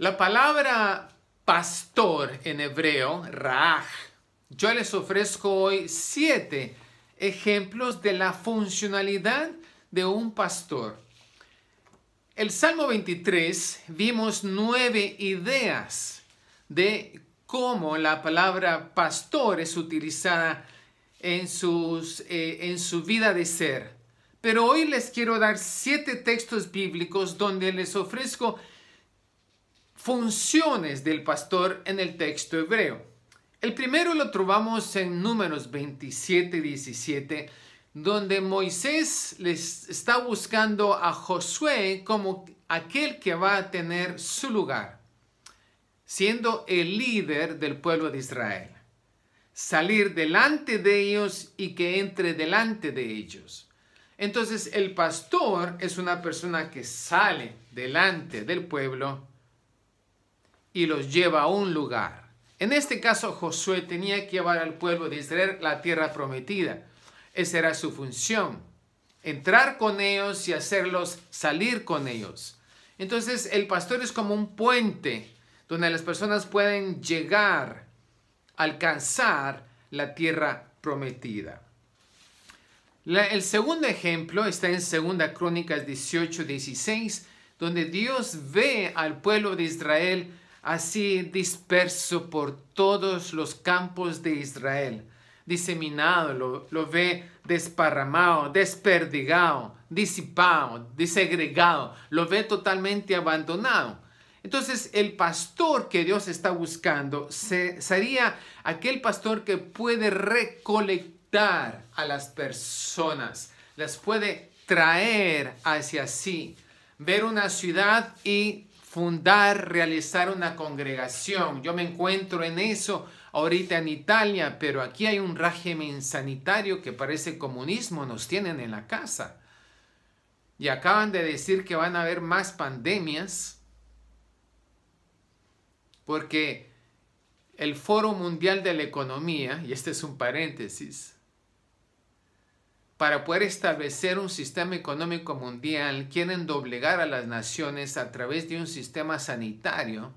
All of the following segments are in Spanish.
La palabra pastor en hebreo, Raaj, yo les ofrezco hoy siete ejemplos de la funcionalidad de un pastor. El Salmo 23 vimos nueve ideas de cómo la palabra pastor es utilizada en, sus, eh, en su vida de ser. Pero hoy les quiero dar siete textos bíblicos donde les ofrezco funciones del pastor en el texto hebreo. El primero lo trovamos en Números 27, 17, donde Moisés les está buscando a Josué como aquel que va a tener su lugar, siendo el líder del pueblo de Israel. Salir delante de ellos y que entre delante de ellos. Entonces el pastor es una persona que sale delante del pueblo y los lleva a un lugar. En este caso, Josué tenía que llevar al pueblo de Israel la tierra prometida. Esa era su función, entrar con ellos y hacerlos salir con ellos. Entonces, el pastor es como un puente donde las personas pueden llegar, alcanzar la tierra prometida. el segundo ejemplo está en 2 Crónicas 18, 16, donde Dios ve al pueblo de Israel así disperso por todos los campos de Israel. Diseminado, lo, ve desparramado, desperdigado, disipado, desegregado, lo ve totalmente abandonado. Entonces, el pastor que Dios está buscando se, sería aquel pastor que puede recolectar a las personas, las puede traer hacia sí, ver una ciudad y fundar, realizar una congregación. Yo me encuentro en eso ahorita en Italia, pero aquí hay un régimen sanitario que parece comunismo, nos tienen en la casa. Y acaban de decir que van a haber más pandemias porque el Foro Mundial de la Economía, y este es un paréntesis, para poder establecer un sistema económico mundial, quieren doblegar a las naciones a través de un sistema sanitario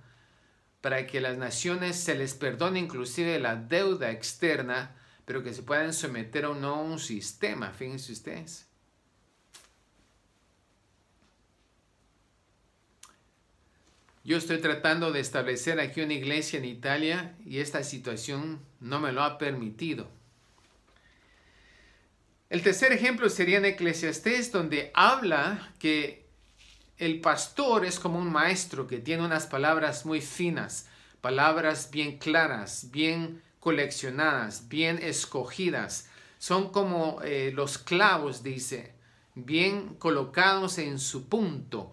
para que las naciones se les perdone inclusive la deuda externa, pero que se puedan someter o no a un sistema, fíjense ustedes. Yo estoy tratando de establecer aquí una iglesia en Italia y esta situación no me lo ha permitido. El tercer ejemplo sería en Eclesiastés, donde habla que el pastor es como un maestro que tiene unas palabras muy finas, palabras bien claras, bien coleccionadas, bien escogidas. Son como eh, los clavos, dice, bien colocados en su punto,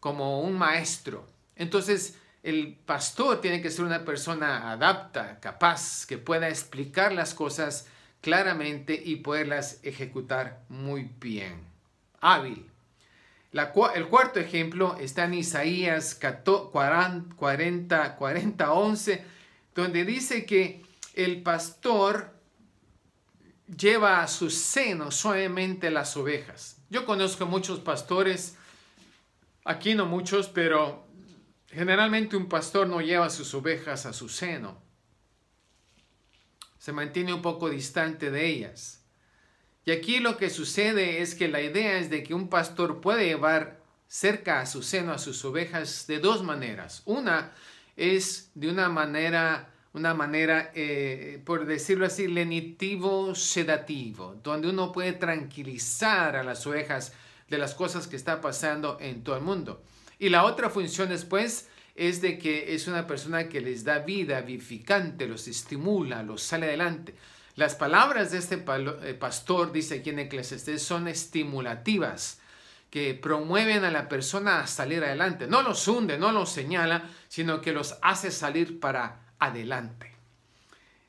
como un maestro. Entonces, el pastor tiene que ser una persona adapta, capaz, que pueda explicar las cosas claramente y poderlas ejecutar muy bien. Hábil. el cuarto ejemplo está en Isaías 40, 40, 40, 11, donde dice que el pastor lleva a su seno suavemente las ovejas. Yo conozco muchos pastores, aquí no muchos, pero generalmente un pastor no lleva sus ovejas a su seno se mantiene un poco distante de ellas. Y aquí lo que sucede es que la idea es de que un pastor puede llevar cerca a su seno a sus ovejas de dos maneras. Una es de una manera, una manera eh, por decirlo así, lenitivo sedativo, donde uno puede tranquilizar a las ovejas de las cosas que está pasando en todo el mundo. Y la otra función es pues es de que es una persona que les da vida, vivificante, los estimula, los sale adelante. Las palabras de este eh, pastor, dice aquí en Eclesiastes, son estimulativas, que promueven a la persona a salir adelante. No los hunde, no los señala, sino que los hace salir para adelante.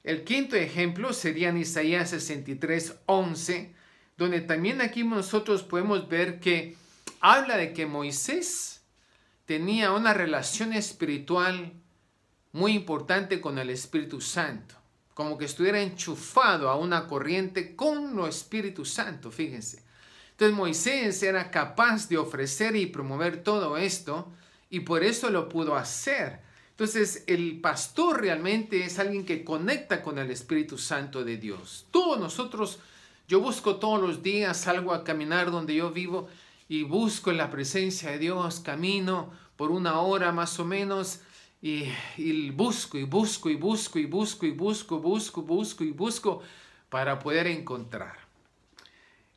El quinto ejemplo sería en Isaías 63, 11, donde también aquí nosotros podemos ver que habla de que Moisés tenía una relación espiritual muy importante con el Espíritu Santo, como que estuviera enchufado a una corriente con lo Espíritu Santo, fíjense. Entonces Moisés era capaz de ofrecer y promover todo esto y por eso lo pudo hacer. Entonces el pastor realmente es alguien que conecta con el Espíritu Santo de Dios. Todos nosotros, yo busco todos los días, salgo a caminar donde yo vivo y busco en la presencia de Dios, camino por una hora más o menos y, busco y busco y busco y busco y busco, busco, busco y busco para poder encontrar.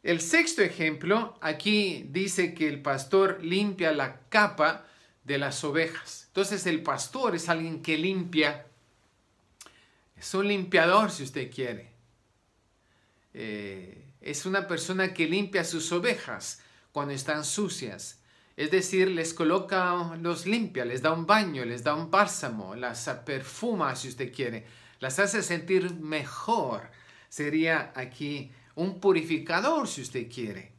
El sexto ejemplo, aquí dice que el pastor limpia la capa de las ovejas. Entonces el pastor es alguien que limpia, es un limpiador si usted quiere. Eh, es una persona que limpia sus ovejas cuando están sucias. Es decir, les coloca, los limpia, les da un baño, les da un bálsamo, las perfuma si usted quiere, las hace sentir mejor. Sería aquí un purificador si usted quiere.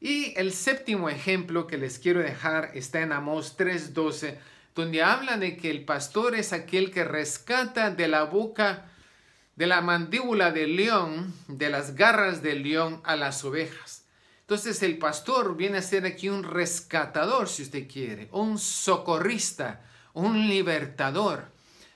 Y el séptimo ejemplo que les quiero dejar está en Amós 3:12, donde habla de que el pastor es aquel que rescata de la boca, de la mandíbula del león, de las garras del león a las ovejas. Entonces el pastor viene a ser aquí un rescatador, si usted quiere, un socorrista, un libertador.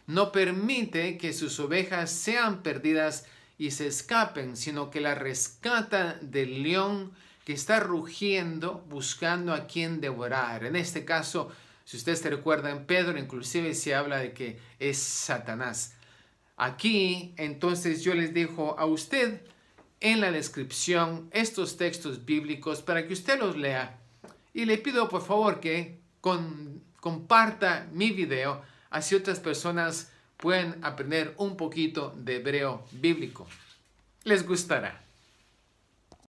No permite que sus ovejas sean perdidas y se escapen, sino que la rescata del león que está rugiendo buscando a quien devorar. En este caso, si usted se en Pedro inclusive se habla de que es Satanás. Aquí, entonces yo les digo a usted en la descripción estos textos bíblicos para que usted los lea. Y le pido por favor que comparta mi video, así otras personas pueden aprender un poquito de hebreo bíblico. Les gustará.